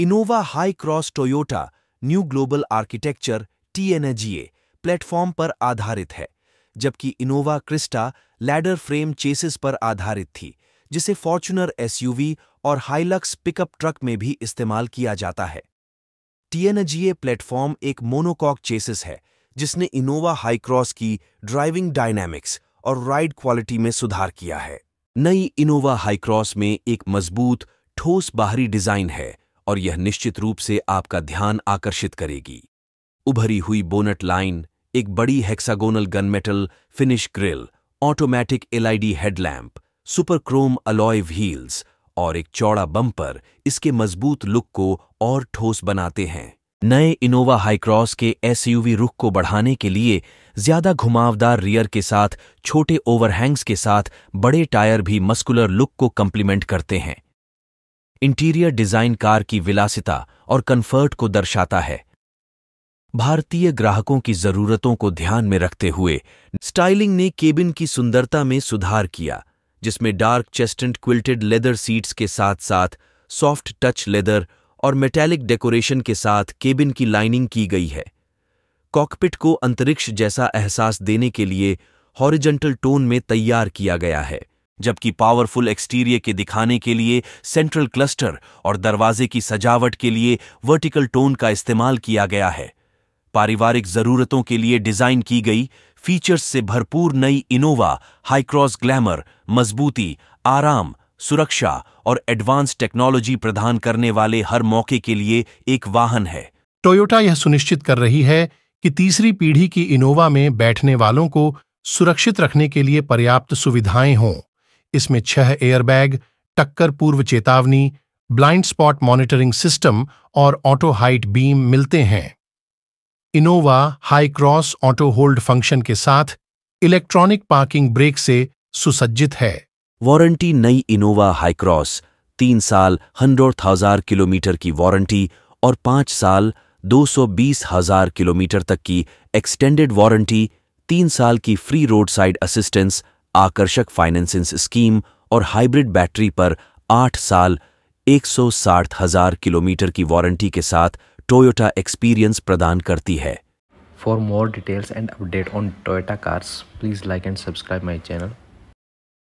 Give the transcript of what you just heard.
Innova high cross Toyota new global architecture TNGA platform पर आधारित है जबकि Innova Crysta ladder frame chassis पर आधारित थी जिसे फॉर्चुनर एसयूवी और हाईलक्स पिकअप ट्रक में भी इस्तेमाल किया जाता है टीएनएजीए प्लेटफॉर्म एक मोनोकॉक चेसिस है जिसने इनोवा हाईक्रॉस की ड्राइविंग डायनेमिक्स और राइड क्वालिटी में सुधार किया है नई इनोवा हाईक्रॉस में एक मजबूत ठोस बाहरी डिजाइन है और यह निश्चित रूप से आपका ध्यान आकर्षित करेगी उभरी हुई बोनट लाइन एक बड़ी hexagonal gunmetal finish grille automatic LED headlamp super chrome alloy wheels और एक चौड़ा बम्पर इसके मजबूत लुक को और ठोस बनाते हैं नए इनोवा हाईक्रॉस के एसयूवी रुख को बढ़ाने के लिए ज्यादा घुमावदार रियर के साथ छोटे ओवरहैंग्स के साथ बड़े टायर भी मस्कुलर लुक को कम्प्लीमेंट करते हैं इंटीरियर डिजाइन कार की विलासिता और कंफर्ट को दर्शाता है भारतीय ग्राहकों की जरूरतों को ध्यान में रखते हुए स्टाइलिंग ने केबिन की सुंदरता में सुधार किया जिसमें dark chestnut quilted leather seats के साथ साथ सॉफ्ट टच लेदर और मेटेलिक डेकोरेशन के साथ केबिन की लाइनिंग की गई है कॉकपिट को अंतरिक्ष जैसा एहसास देने के लिए हॉरिजेंटल टोन में तैयार किया गया है जबकि पावरफुल एक्सटीरियर के दिखाने के लिए सेंट्रल क्लस्टर और दरवाजे की सजावट के लिए वर्टिकल टोन का इस्तेमाल किया गया है पारिवारिक जरूरतों के लिए डिजाइन की गई फीचर्स से भरपूर नई इनोवा हाईक्रॉस ग्लैमर मजबूती आराम सुरक्षा और एडवांस टेक्नोलॉजी प्रदान करने वाले हर मौके के लिए एक वाहन है टोयोटा यह सुनिश्चित कर रही है कि तीसरी पीढ़ी की इनोवा में बैठने वालों को सुरक्षित रखने के लिए पर्याप्त सुविधाएं हों इसमें छह एयरबैग टक्कर पूर्व चेतावनी ब्लाइंड स्पॉट मॉनिटरिंग सिस्टम और ऑटो हाइट बीम मिलते हैं Innova high cross auto hold function के साथ इलेक्ट्रॉनिक पार्किंग ब्रेक से सुसज्जित है वारंटी नई इनोवा हाई क्रॉस तीन साल हंड्रेड हजार किलोमीटर की वारंटी और पांच साल दो सौ बीस हजार किलोमीटर तक की एक्सटेंडेड वारंटी तीन साल की फ्री रोड साइड असिस्टेंस आकर्षक फाइनेंसिंग स्कीम और हाइब्रिड बैटरी पर आठ साल एक हजार किलोमीटर की वारंटी के साथ टोयोटा एक्सपीरियंस प्रदान करती है for more details and update on Toyota cars please like and subscribe my channel